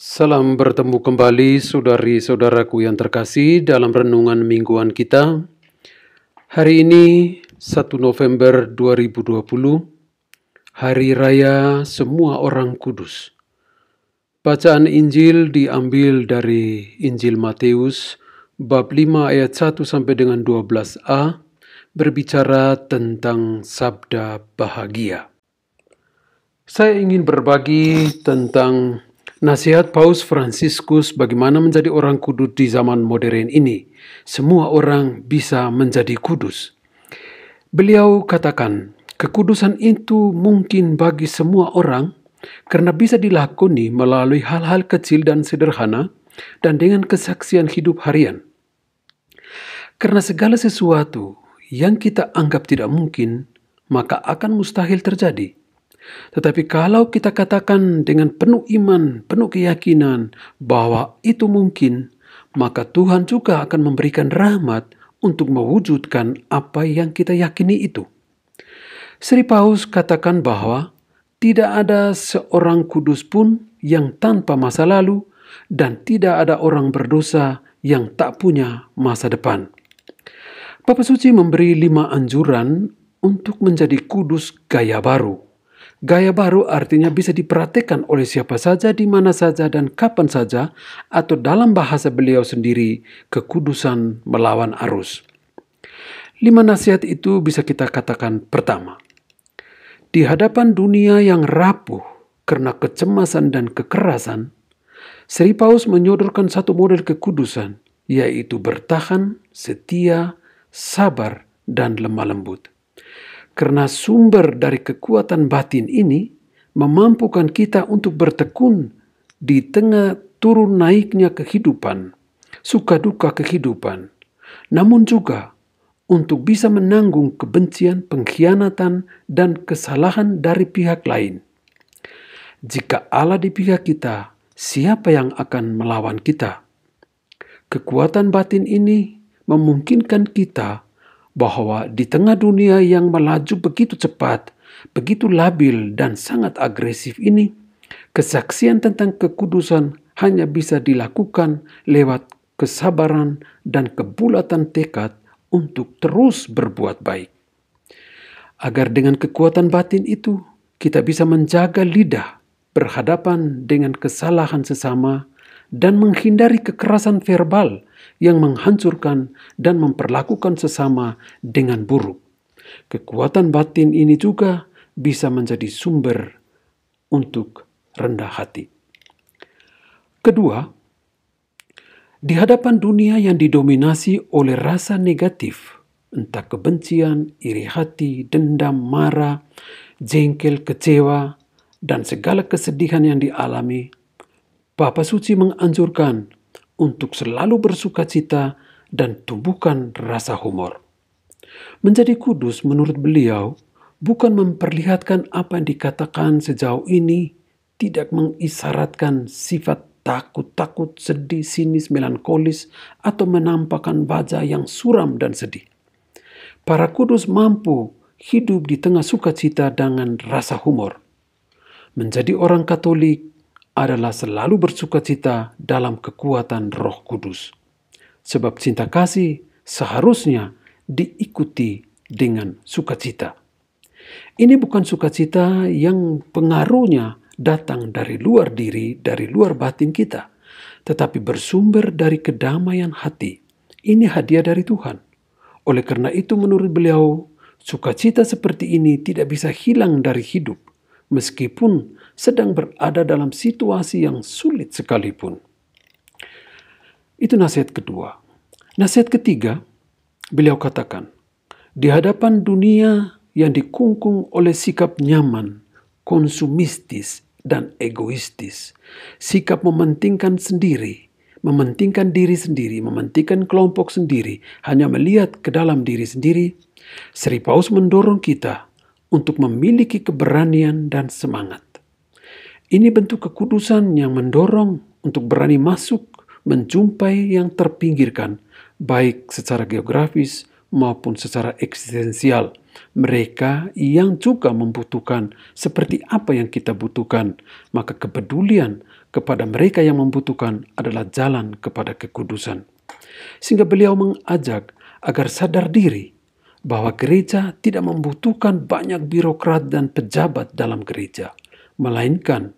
Salam bertemu kembali saudari-saudaraku yang terkasih dalam renungan mingguan kita. Hari ini 1 November 2020, Hari Raya Semua Orang Kudus. Bacaan Injil diambil dari Injil Matius bab 5 ayat 1 sampai dengan 12a berbicara tentang sabda bahagia. Saya ingin berbagi tentang Nasihat Paus Fransiskus bagaimana menjadi orang kudus di zaman modern ini. Semua orang bisa menjadi kudus. Beliau katakan, kekudusan itu mungkin bagi semua orang karena bisa dilakoni melalui hal-hal kecil dan sederhana dan dengan kesaksian hidup harian. Karena segala sesuatu yang kita anggap tidak mungkin, maka akan mustahil terjadi. Tetapi kalau kita katakan dengan penuh iman, penuh keyakinan bahwa itu mungkin, maka Tuhan juga akan memberikan rahmat untuk mewujudkan apa yang kita yakini itu. Sri Paus katakan bahwa tidak ada seorang kudus pun yang tanpa masa lalu dan tidak ada orang berdosa yang tak punya masa depan. Papa Suci memberi lima anjuran untuk menjadi kudus gaya baru. Gaya baru artinya bisa diperhatikan oleh siapa saja, di mana saja, dan kapan saja, atau dalam bahasa beliau sendiri, kekudusan melawan arus. Lima nasihat itu bisa kita katakan pertama. Di hadapan dunia yang rapuh karena kecemasan dan kekerasan, Sri Paus menyodorkan satu model kekudusan, yaitu bertahan, setia, sabar, dan lemah lembut karena sumber dari kekuatan batin ini memampukan kita untuk bertekun di tengah turun naiknya kehidupan, suka duka kehidupan, namun juga untuk bisa menanggung kebencian, pengkhianatan, dan kesalahan dari pihak lain. Jika Allah di pihak kita, siapa yang akan melawan kita? Kekuatan batin ini memungkinkan kita bahwa di tengah dunia yang melaju begitu cepat, begitu labil, dan sangat agresif ini, kesaksian tentang kekudusan hanya bisa dilakukan lewat kesabaran dan kebulatan tekad untuk terus berbuat baik. Agar dengan kekuatan batin itu, kita bisa menjaga lidah berhadapan dengan kesalahan sesama dan menghindari kekerasan verbal yang menghancurkan dan memperlakukan sesama dengan buruk. Kekuatan batin ini juga bisa menjadi sumber untuk rendah hati. Kedua, di hadapan dunia yang didominasi oleh rasa negatif, entah kebencian, iri hati, dendam, marah, jengkel, kecewa, dan segala kesedihan yang dialami, Bapa Suci menganjurkan untuk selalu bersuka cita dan tumbuhkan rasa humor. Menjadi kudus menurut beliau bukan memperlihatkan apa yang dikatakan sejauh ini, tidak mengisyaratkan sifat takut-takut, sedih, sinis, melankolis, atau menampakkan wajah yang suram dan sedih. Para kudus mampu hidup di tengah sukacita dengan rasa humor. Menjadi orang Katolik adalah selalu bersukacita dalam kekuatan Roh Kudus, sebab cinta kasih seharusnya diikuti dengan sukacita. Ini bukan sukacita yang pengaruhnya datang dari luar diri, dari luar batin kita, tetapi bersumber dari kedamaian hati. Ini hadiah dari Tuhan. Oleh karena itu, menurut beliau, sukacita seperti ini tidak bisa hilang dari hidup, meskipun sedang berada dalam situasi yang sulit sekalipun. Itu nasihat kedua. Nasihat ketiga, beliau katakan, di hadapan dunia yang dikungkung oleh sikap nyaman, konsumistis, dan egoistis, sikap mementingkan sendiri, mementingkan diri sendiri, mementingkan kelompok sendiri, hanya melihat ke dalam diri sendiri, Sri Paus mendorong kita untuk memiliki keberanian dan semangat. Ini bentuk kekudusan yang mendorong untuk berani masuk menjumpai yang terpinggirkan, baik secara geografis maupun secara eksistensial. Mereka yang juga membutuhkan seperti apa yang kita butuhkan, maka kepedulian kepada mereka yang membutuhkan adalah jalan kepada kekudusan. Sehingga beliau mengajak agar sadar diri bahwa gereja tidak membutuhkan banyak birokrat dan pejabat dalam gereja, melainkan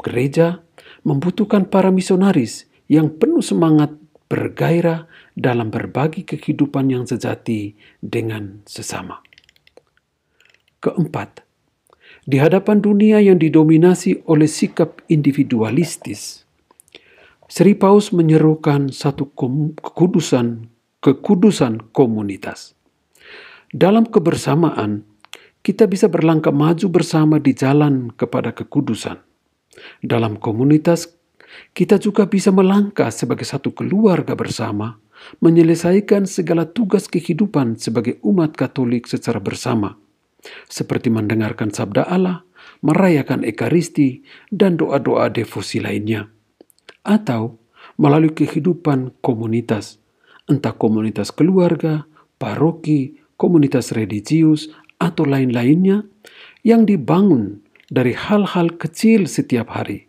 gereja membutuhkan para misionaris yang penuh semangat bergairah dalam berbagi kehidupan yang sejati dengan sesama. Keempat, di hadapan dunia yang didominasi oleh sikap individualistis, Sri Paus menyerukan satu kekudusan, kekudusan komunitas. Dalam kebersamaan, kita bisa berlangkah maju bersama di jalan kepada kekudusan. Dalam komunitas, kita juga bisa melangkah sebagai satu keluarga bersama, menyelesaikan segala tugas kehidupan sebagai umat Katolik secara bersama, seperti mendengarkan sabda Allah, merayakan Ekaristi, dan doa-doa devosi lainnya, atau melalui kehidupan komunitas, entah komunitas keluarga, paroki, komunitas religius, atau lain-lainnya yang dibangun dari hal-hal kecil setiap hari.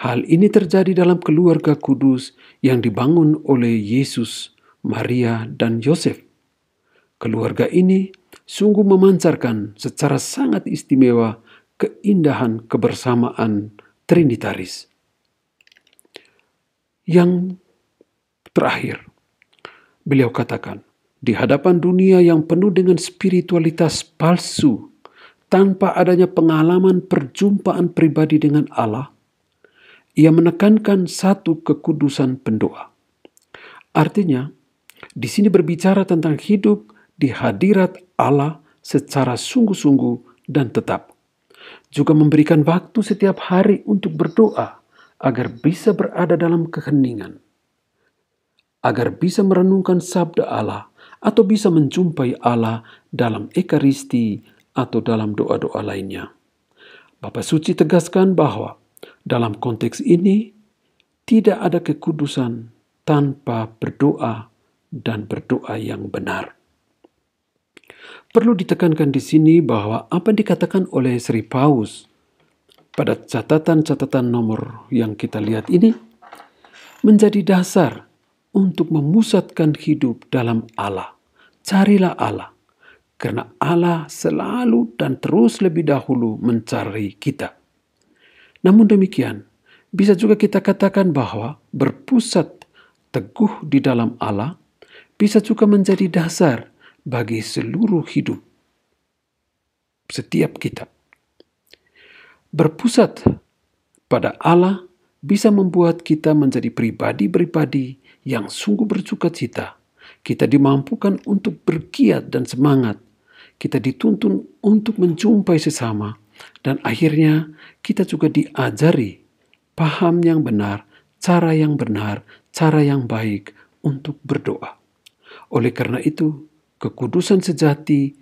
Hal ini terjadi dalam keluarga kudus yang dibangun oleh Yesus, Maria, dan Yosef. Keluarga ini sungguh memancarkan secara sangat istimewa keindahan kebersamaan trinitaris. Yang terakhir, beliau katakan, di hadapan dunia yang penuh dengan spiritualitas palsu, tanpa adanya pengalaman perjumpaan pribadi dengan Allah, ia menekankan satu kekudusan pendoa. Artinya, di sini berbicara tentang hidup di hadirat Allah secara sungguh-sungguh dan tetap. Juga memberikan waktu setiap hari untuk berdoa agar bisa berada dalam keheningan, agar bisa merenungkan sabda Allah atau bisa menjumpai Allah dalam Ekaristi atau dalam doa-doa lainnya. Bapak Suci tegaskan bahwa dalam konteks ini tidak ada kekudusan tanpa berdoa dan berdoa yang benar. Perlu ditekankan di sini bahwa apa yang dikatakan oleh Sri Paus pada catatan-catatan nomor yang kita lihat ini menjadi dasar untuk memusatkan hidup dalam Allah. Carilah Allah, karena Allah selalu dan terus lebih dahulu mencari kita. Namun demikian, bisa juga kita katakan bahwa berpusat teguh di dalam Allah bisa juga menjadi dasar bagi seluruh hidup setiap kita. Berpusat pada Allah bisa membuat kita menjadi pribadi-pribadi yang sungguh bersuka cita. Kita dimampukan untuk berkiat dan semangat. Kita dituntun untuk menjumpai sesama. Dan akhirnya kita juga diajari paham yang benar, cara yang benar, cara yang baik untuk berdoa. Oleh karena itu, kekudusan sejati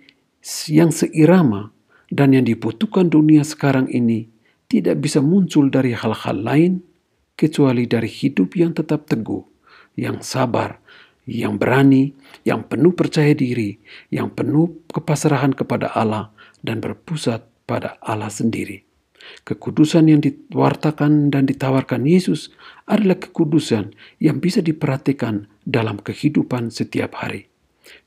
yang seirama dan yang dibutuhkan dunia sekarang ini tidak bisa muncul dari hal-hal lain kecuali dari hidup yang tetap teguh yang sabar, yang berani, yang penuh percaya diri, yang penuh kepasrahan kepada Allah dan berpusat pada Allah sendiri. Kekudusan yang diwartakan dan ditawarkan Yesus adalah kekudusan yang bisa diperhatikan dalam kehidupan setiap hari.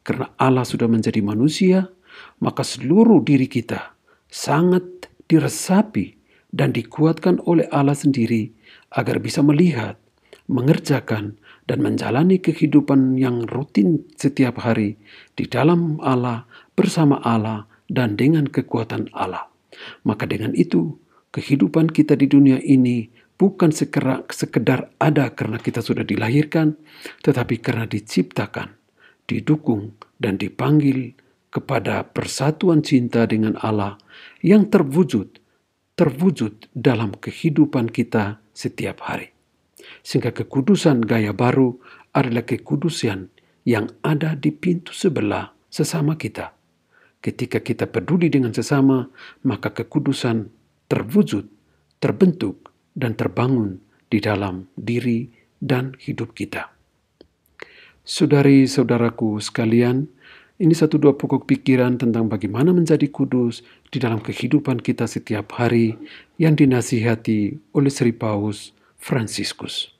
Karena Allah sudah menjadi manusia, maka seluruh diri kita sangat diresapi dan dikuatkan oleh Allah sendiri agar bisa melihat, mengerjakan, dan menjalani kehidupan yang rutin setiap hari di dalam Allah, bersama Allah, dan dengan kekuatan Allah. Maka dengan itu, kehidupan kita di dunia ini bukan sekedar ada karena kita sudah dilahirkan, tetapi karena diciptakan, didukung, dan dipanggil kepada persatuan cinta dengan Allah yang terwujud, terwujud dalam kehidupan kita setiap hari sehingga kekudusan gaya baru adalah kekudusan yang ada di pintu sebelah sesama kita. Ketika kita peduli dengan sesama, maka kekudusan terwujud, terbentuk, dan terbangun di dalam diri dan hidup kita. Saudari-saudaraku sekalian, ini satu dua pokok pikiran tentang bagaimana menjadi kudus di dalam kehidupan kita setiap hari yang dinasihati oleh Sri Paus Fransiskus.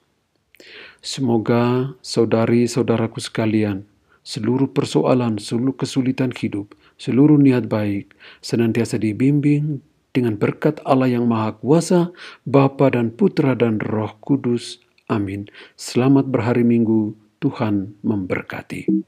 Semoga saudari-saudaraku sekalian, seluruh persoalan, seluruh kesulitan hidup, seluruh niat baik, senantiasa dibimbing dengan berkat Allah yang Maha Kuasa, Bapa dan Putra dan Roh Kudus. Amin. Selamat berhari Minggu. Tuhan memberkati.